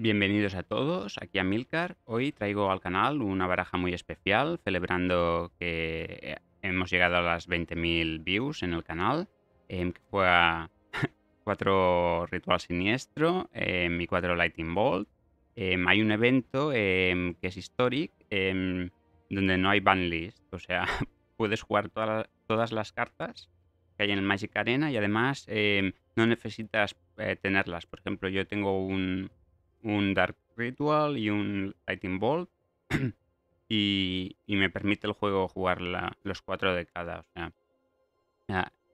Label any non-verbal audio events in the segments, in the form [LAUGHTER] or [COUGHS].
Bienvenidos a todos, aquí a Milcar. Hoy traigo al canal una baraja muy especial, celebrando que eh, hemos llegado a las 20.000 views en el canal. Em, que juega 4 [LAUGHS] Ritual Siniestro em, y 4 Lightning Bolt. Em, hay un evento que es Historic, donde no hay ban list, o sea, [LAUGHS] puedes jugar todas las cartas que hay en el Magic Arena y además no necesitas eh, tenerlas. Por ejemplo, yo tengo un, un Dark Ritual y un Lightning Bolt. [CLEARS THROAT] y, me permite el juego jugar los cuatro de cada.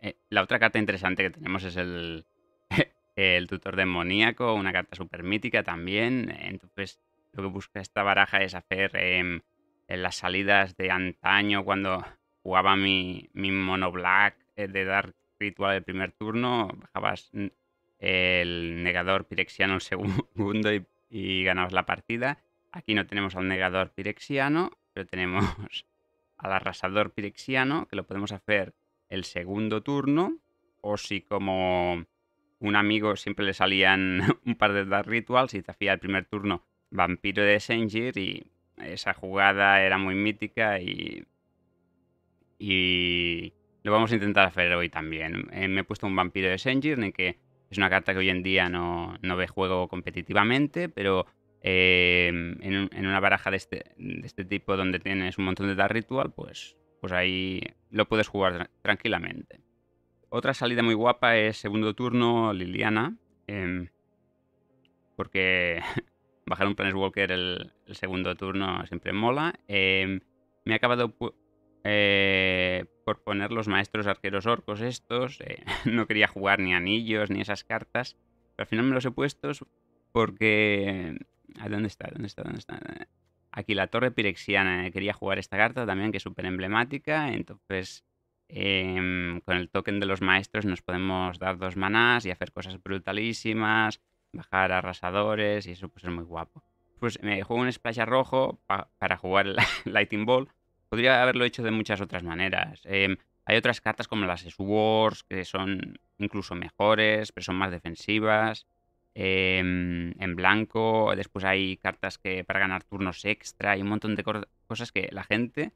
Eh, la otra carta interesante que tenemos es el, [LAUGHS] el tutor demoníaco, una carta súper mítica también. Entonces, lo que busca esta baraja es hacer en em, eh, las salidas de antaño, cuando jugaba mi, mi mono black eh, de Dark Ritual el primer turno, bajabas el negador pirexiano el segundo y, ganamos la partida. Aquí no tenemos al negador pirexiano, pero tenemos [LAUGHS] al arrasador pirexiano, que lo podemos hacer el segundo turno, o si como un amigo siempre le salían [LAUGHS] un par de Dark Rituals y te hacía el primer turno Vampiro de Sengir y esa jugada era muy mítica y... y lo vamos a intentar hacer hoy también. Eh, me he puesto un Vampiro de Sengir en el que es una carta que hoy en día no, ve juego competitivamente, pero em, en, una baraja este, de este, tipo donde tienes un montón de Dark Ritual, pues, pues ahí lo puedes jugar tranquilamente. Otra salida muy guapa es segundo turno Liliana, em, porque [LAUGHS] bajar un Planeswalker el, el segundo turno siempre mola. Em, me ha acabado eh, por poner los maestros arqueros orcos estos. Eh, [LAUGHS] no quería jugar ni anillos ni esas cartas. Pero al final me los he puesto porque... ¿Dónde está? ¿Dónde está? ¿Dónde está? Aquí la torre pirexiana. Eh, quería jugar esta carta también que es súper emblemática. Entonces em, con el token de los maestros nos podemos dar dos manás y hacer cosas brutalísimas. Bajar arrasadores y eso pues es muy guapo. Pues me juego un splash rojo para jugar el [LAUGHS] Lightning Ball podría haberlo hecho de muchas otras maneras. Em, hay otras cartas como las Swords, que son incluso mejores, pero son más defensivas. Em, en blanco, después hay cartas que para ganar turnos extra, hay un montón de cosas que la gente,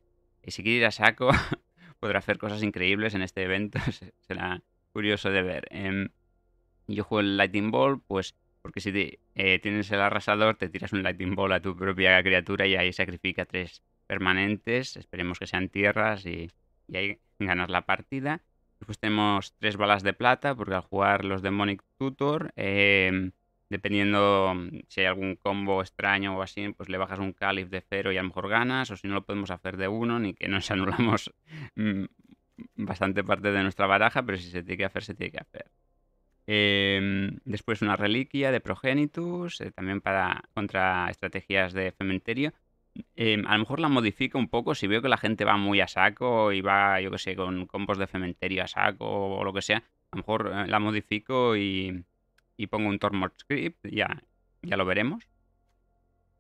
si quiere ir a saco, [LAUGHS] podrá hacer cosas increíbles en este evento. [LAUGHS] Será curioso de ver. Em, yo juego el Lightning Ball, pues porque si eh, tienes el arrasador, te tiras un Lightning Ball a tu propia criatura y ahí sacrifica tres permanentes, esperemos que sean tierras y, ahí ganas la partida. Después tenemos tres balas de plata, porque al jugar los Demonic Tutor, em, dependiendo mm, si hay algún combo extraño o así, pues le bajas un calif de cero y a lo mejor ganas, o si no lo podemos hacer de uno, ni que nos [LAUGHS] anulamos mm, bastante parte de nuestra baraja, pero si se tiene que hacer, se tiene que hacer. Em, después una reliquia de Progenitus, eh, también para contra estrategias de cementerio. Em, a lo mejor la modifico un poco si veo que la gente va muy a saco y va, yo que sé, con combos de cementerio a saco o lo que sea. A lo mejor eh, la modifico y, pongo un Tormod Script, ya, ya lo veremos.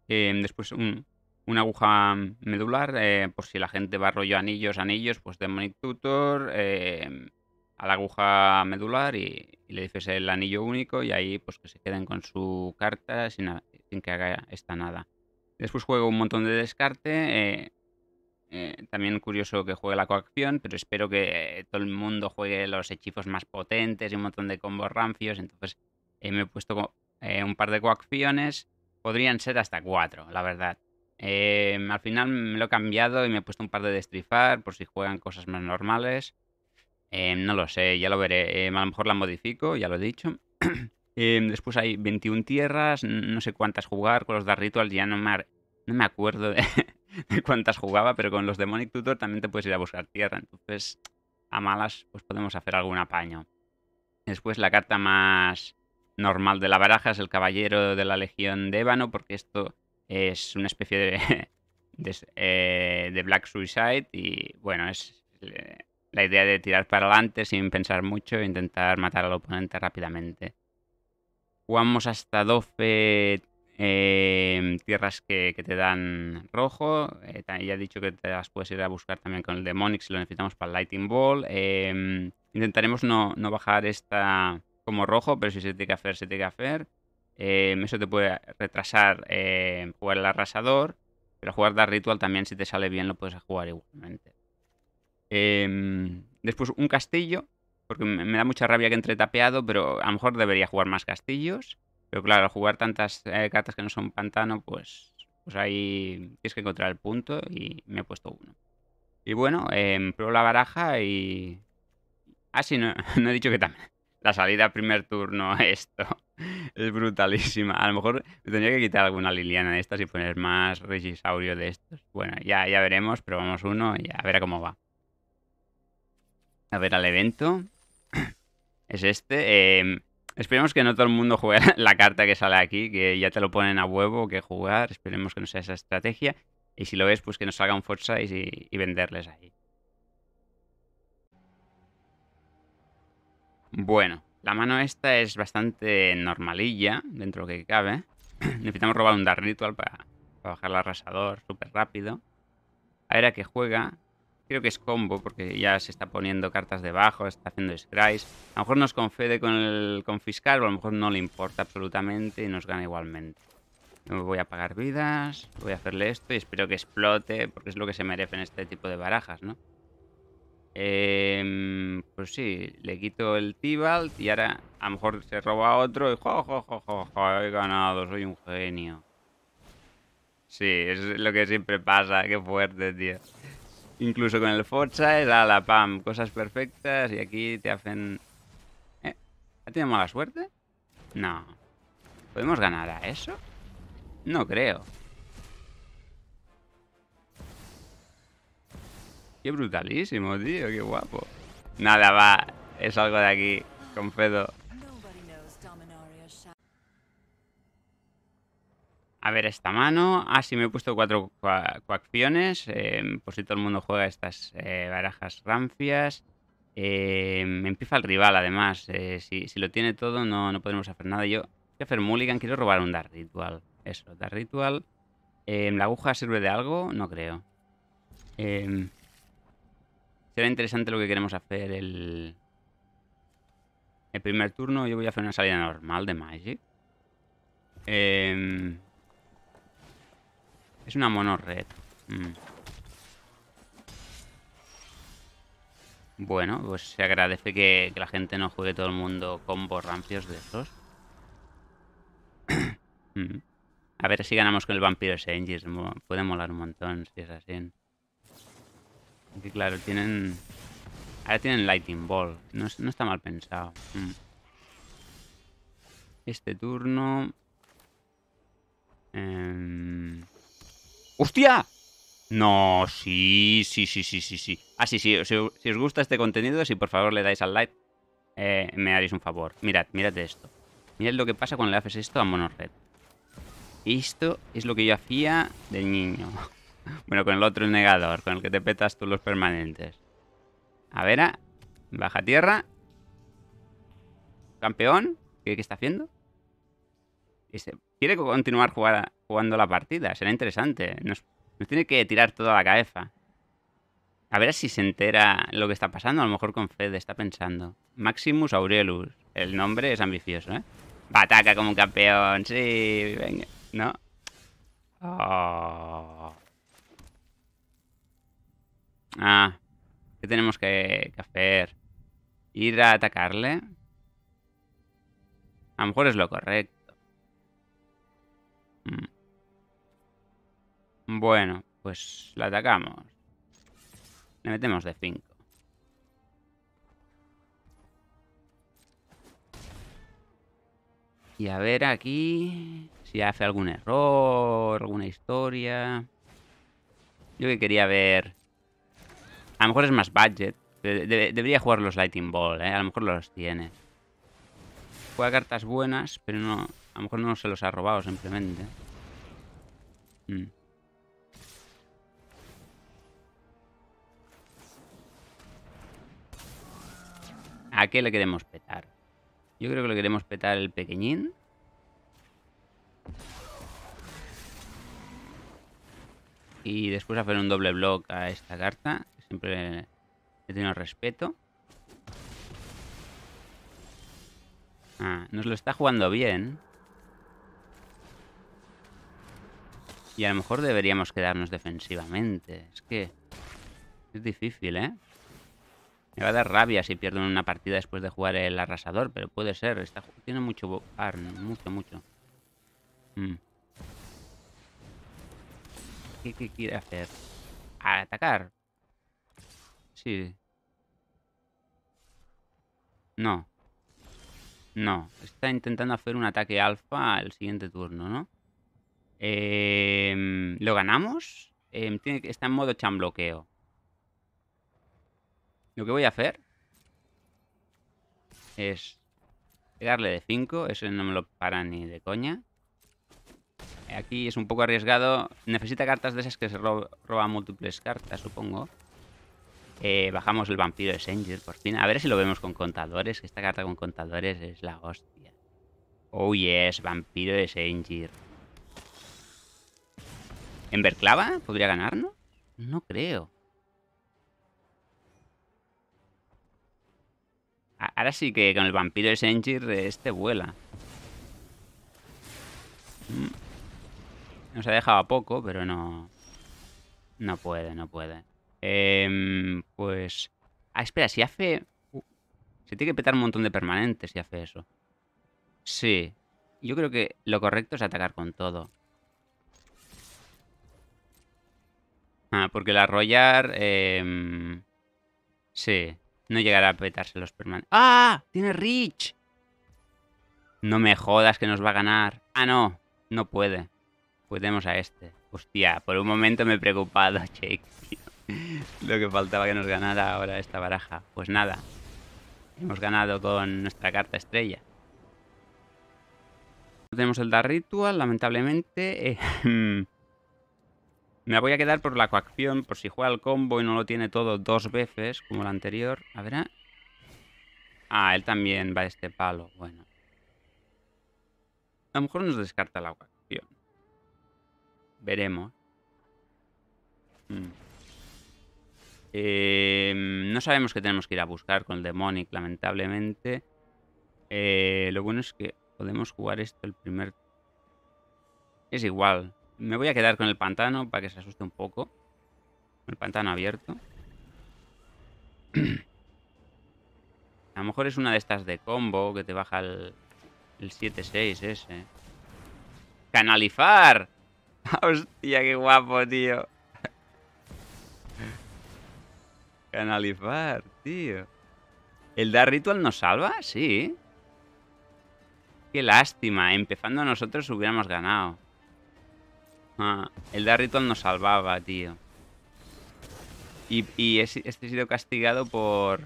Em, después una aguja medular, eh, por si la gente va rollo anillos, anillos, pues Demonic Tutor em, a la aguja medular y, le dices el anillo único y ahí pues que se queden con su carta sin que haga esta nada. Después juego un montón de descarte. Eh, eh, también curioso que juegue la coacción, pero espero que todo el mundo juegue los hechizos más potentes y un montón de combos rancios. Entonces eh, me he puesto un par de coacciones. Podrían ser hasta cuatro, la verdad. al final me lo he cambiado y me he puesto un par de destrifar por si juegan cosas más normales. no lo sé, ya lo veré. a lo mejor la modifico, ya lo he dicho. [CLEARS THROAT] Em, después hay 21 tierras, no sé cuántas jugar, con los Dark Rituals ya no me, no me acuerdo [LAUGHS] de, cuántas jugaba, pero con los Demonic Tutor también te puedes ir a buscar tierra, entonces a malas pues podemos hacer algún apaño. Después la carta más normal de la baraja es el Caballero de la Legión de Ébano, porque esto es una especie de, [LAUGHS] de, eh, de Black Suicide y bueno, es la idea de tirar para adelante sin pensar mucho e intentar matar al oponente rápidamente. Jugamos hasta 12 em, tierras que, te dan rojo. Eh, ya he dicho que te las puedes ir a buscar también con el Demonic si lo necesitamos para el Lightning Ball. Em, intentaremos no, no, bajar esta como rojo, pero si se tiene que hacer, se tiene que hacer. Em, eso te puede retrasar jugar el arrasador. Pero jugar Dark Ritual también, si te sale bien, lo puedes jugar igualmente. después un castillo porque me, da mucha rabia que entre tapeado, pero a lo mejor debería jugar más castillos. Pero claro, jugar tantas eh, cartas que no son pantano, pues, pues ahí tienes que encontrar el punto y me he puesto uno. Y bueno, em, pruebo la baraja y... Ah, sí, [LAUGHS] no, he dicho que también. La salida a primer turno, [LAUGHS] esto. Es brutalísima. A lo mejor me tendría que quitar alguna Liliana de estas y poner más Regisaurio de estos. Bueno, ya, ya veremos, probamos uno y a ver cómo va. A ver al evento. [CLEARS THROAT] es este. Em, esperemos que no todo el mundo juegue [LAUGHS] la carta que sale aquí, que ya te lo ponen a huevo que jugar. Esperemos que no sea esa estrategia. Y si lo es, pues que nos salga un Forza y, venderles ahí. Bueno, la mano esta es bastante normalilla, dentro de lo que cabe. [CLEARS THROAT] Necesitamos robar un Dark Ritual para, bajar el arrasador súper rápido. A que juega creo que es combo, porque ya se está poniendo cartas debajo, está haciendo scries. A lo mejor nos confede con el confiscar, o a lo mejor no le importa absolutamente y nos gana igualmente. voy a pagar vidas, voy a hacerle esto y espero que explote, porque es lo que se merece en este tipo de barajas, ¿no? Eh, pues sí, le quito el Tibalt y ahora a lo mejor se roba otro y jo, jo, jo, jo, he ganado, soy un genio. Sí, es lo que siempre pasa, qué fuerte, tío. Incluso con el Forza a la PAM, cosas perfectas y aquí te hacen... ¿Eh? ¿Ha tenido mala suerte? No. ¿Podemos ganar a eso? No creo. Qué brutalísimo, tío, qué guapo. Nada, va, es algo de aquí, confedo. A ver esta mano. Ah, sí, me he puesto cuatro coacciones. Em, por si todo el mundo juega estas eh, barajas rancias. me em, empieza el rival, además. Eh, si, lo tiene todo, no, no podremos hacer nada. Yo voy hacer mulligan. Quiero robar un dar Ritual. Eso, Dark Ritual. Em, ¿La aguja sirve de algo? No creo. será interesante lo que queremos hacer el... El primer turno yo voy a hacer una salida normal de Magic. Eh, es una mono red. Mm. Bueno, pues se agradece que, la gente no juegue todo el mundo combos rampios de esos. [COUGHS] Mm. A ver si ganamos con el Vampiro Angels. Puede molar un montón si es así. Aquí, claro, tienen... Ahora tienen Lightning Ball. No, está mal pensado. Mm. Este turno... Eh... ¡Hostia! No, sí, sí, sí, sí, sí, sí. Ah, sí, sí, si, os gusta este contenido, si por favor le dais al like, eh, me haréis un favor. Mirad, mirad esto. Mirad lo que pasa cuando le haces esto a Monorred. Esto es lo que yo hacía de niño. [LAUGHS] bueno, con el otro negador, con el que te petas tú los permanentes. A ver, baja tierra. Campeón, ¿qué, qué está haciendo? Este, quiere continuar jugando la partida. Será interesante. Nos, tiene que tirar toda la cabeza. A ver si se entera lo que está pasando. A lo mejor con Fede está pensando. Maximus Aurelus. El nombre es ambicioso, ¿eh? Bataca como un campeón. Sí, venga. ¿No? Oh. Ah. ¿Qué tenemos que hacer? ¿Ir a atacarle? A lo mejor es lo correcto. Mm. Bueno, pues la atacamos. Le metemos de 5. Y a ver aquí si hace algún error, alguna historia. Yo que quería ver... A lo mejor es más budget. debería jugar los Lightning Ball, ¿eh? A lo mejor los tiene. Juega cartas buenas, pero no, a lo mejor no se los ha robado simplemente. Mm. ¿A qué le queremos petar? Yo creo que le queremos petar el pequeñín. Y después hacer un doble block a esta carta. Siempre he tenido respeto. Ah, nos lo está jugando bien. Y a lo mejor deberíamos quedarnos defensivamente. Es que... Es difícil, ¿eh? Me va a dar rabia si pierdo una partida después de jugar el arrasador, pero puede ser. tiene mucho ah, mucho, mucho. Mm. ¿Qué, quiere hacer? ¿A ¿Atacar? Sí. No. No. Está intentando hacer un ataque alfa el siguiente turno, ¿no? Eh, ¿Lo ganamos? Em, está en modo chambloqueo Lo que voy a hacer es pegarle de 5. Eso no me lo para ni de coña. Aquí es un poco arriesgado. Necesita cartas de esas que se roba, múltiples cartas, supongo. Eh, bajamos el vampiro de Sanger, por fin. A ver si lo vemos con contadores. Que Esta carta con contadores es la hostia. Oh yes, vampiro de Sanger. ¿En Berclava? ¿Podría ganarnos? No creo. Ahora sí que con el vampiro de Sengir este vuela. Mm. Nos ha dejado a poco, pero no... No puede, no puede. Em, pues... Ah, espera, si hace... Uh, se tiene que petar un montón de permanentes si hace eso. Sí. Yo creo que lo correcto es atacar con todo. Ah, porque la arrollar... Em, sí, no llegará a petarse los permanentes. ¡Ah! ¡Tiene Rich! No me jodas que nos va a ganar. Ah, no. No puede. Podemos a este. Hostia, por un momento me he preocupado, Jake. [LAUGHS] Lo que faltaba que nos ganara ahora esta baraja. Pues nada. Hemos ganado con nuestra carta estrella. tenemos el dar Ritual, lamentablemente. [LAUGHS] Em, me voy a quedar por la coacción, por si juega el combo y no lo tiene todo dos veces, como la anterior. A ver. ¿eh? Ah, él también va a este palo. Bueno. A lo mejor nos descarta la coacción. Veremos. Mm. Em, no sabemos qué tenemos que ir a buscar con el Demonic, lamentablemente. Eh, lo bueno es que podemos jugar esto el primer... Es igual. Me voy a quedar con el pantano para que se asuste un poco. El pantano abierto. [CLEARS THROAT] A lo mejor es una de estas de combo que te baja el, el 7-6 ese. ¡Canalizar! [LAUGHS] ¡Hostia, qué guapo, tío! [LAUGHS] Canalizar, tío. ¿El Dar Ritual nos salva? Sí. Qué lástima. Empezando nosotros hubiéramos ganado. Ah, el Darriton nos salvaba, tío. Y, este ha sido castigado por...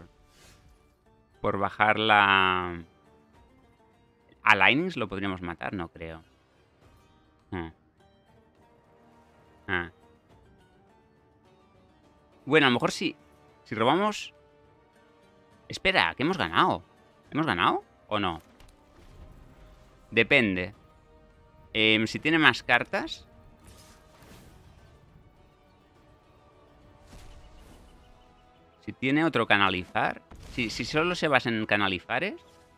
Por bajar la... A Linings lo podríamos matar, no creo. Ah. Ah. Bueno, a lo mejor si... Si robamos... Espera, ¿qué hemos ganado. ¿Hemos ganado o no? Depende. Em, si tiene más cartas... tiene otro canalizar. Si, solo se basa en canalizares.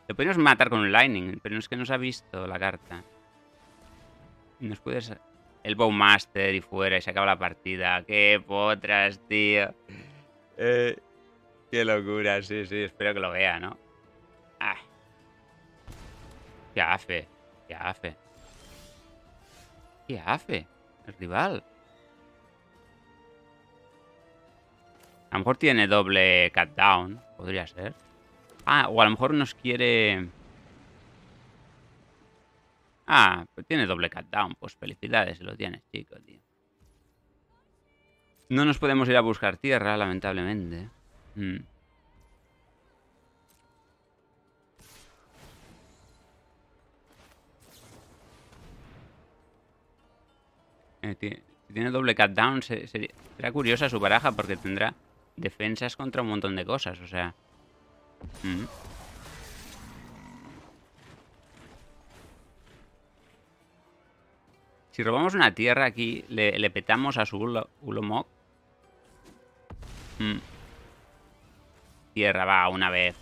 Lo podemos matar con un lightning. Pero no es que nos ha visto la carta. Nos puedes. El Bowmaster y fuera. Y se acaba la partida. ¡Qué potras, tío! Eh, qué locura, sí, sí. Espero que lo vea, ¿no? Ah. ¡Qué hace! ¡Qué hace! ¿Qué hace? El rival. A lo mejor tiene doble cutdown. Podría ser. Ah, o a lo mejor nos quiere... Ah, pues tiene doble cutdown. Pues felicidades, lo tienes, chico, tío. No nos podemos ir a buscar tierra, lamentablemente. Mm. Eh, tiene, si tiene doble cutdown, será curiosa su baraja porque tendrá defensas contra un montón de cosas, o sea... Mm. Si robamos una tierra aquí, le, petamos a su ulo, mm. Tierra, va, una vez.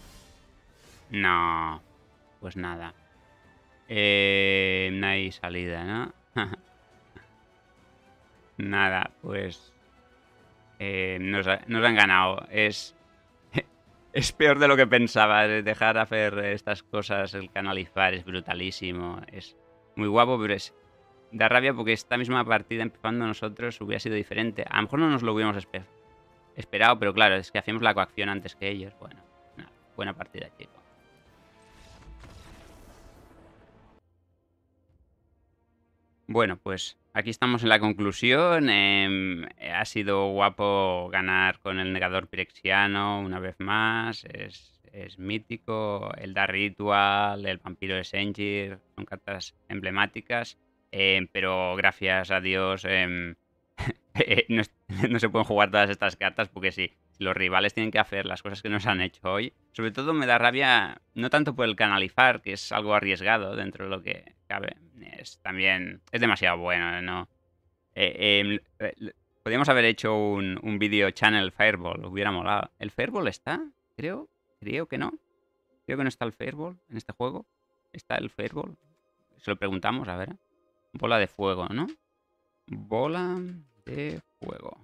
No. Pues nada. Eh, no hay salida, ¿no? [LAUGHS] nada, pues... Eh, nos, han ganado. Es, [LAUGHS] es peor de lo que pensaba. Eh, dejar hacer estas cosas, el canalizar es brutalísimo. Es muy guapo, pero es, da rabia porque esta misma partida empezando nosotros hubiera sido diferente. A lo mejor no nos lo hubiéramos esperado, pero claro, es que hacíamos la coacción antes que ellos. Bueno, buena partida, chicos. Bueno, pues Aquí estamos en la conclusión. Em, eh, ha sido guapo ganar con el negador pirexiano una vez más. Es, mítico. El Dar Ritual, el vampiro de Sengir, son cartas emblemáticas. Em, pero gracias a Dios em, [LAUGHS] no, se pueden jugar todas estas cartas porque sí, los rivales tienen que hacer las cosas que nos han hecho hoy. Sobre todo me da rabia, no tanto por el canalizar, que es algo arriesgado dentro de lo que cabe, también. Es demasiado bueno, ¿no? Eh, em, eh, podríamos haber hecho un, un video channel Fireball, hubiera molado. ¿El Fireball está? Creo, creo que no. Creo que no está el Fireball en este juego. ¿Está el Fireball? Se lo preguntamos, a ver. Bola de fuego, ¿no? Bola de fuego.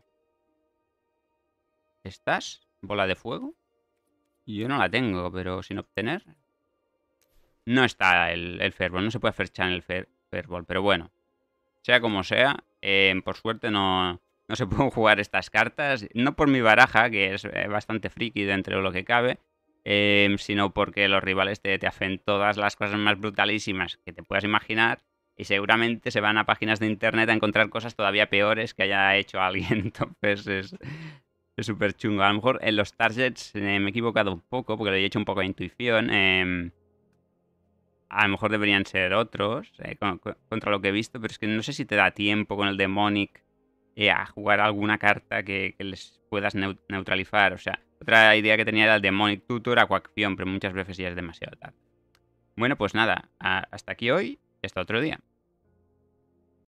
¿Estás? ¿Bola de fuego? Yo no la tengo, pero sin obtener no está el, el Fairball, no se puede ferchar en el Fairball, pero bueno, sea como sea, eh, por suerte no, no se [LAUGHS] pueden jugar estas cartas, no por mi baraja, que es eh, bastante friki dentro de lo que cabe, em, sino porque los rivales te, hacen todas las cosas más brutalísimas que te puedas imaginar y seguramente se van a páginas de internet a encontrar cosas todavía peores que haya hecho alguien, [LAUGHS] entonces es... Súper chungo. A lo mejor en los targets eh, me he equivocado un poco porque lo he hecho un poco de intuición. Em, a lo mejor deberían ser otros, eh, contra lo que he visto, pero es que no sé si te da tiempo con el Demonic eh, a jugar alguna carta que, les puedas neutralizar. O sea, otra idea que tenía era el Demonic Tutor coacción, pero muchas veces ya es demasiado tarde. Bueno, pues nada, hasta aquí hoy y hasta otro día.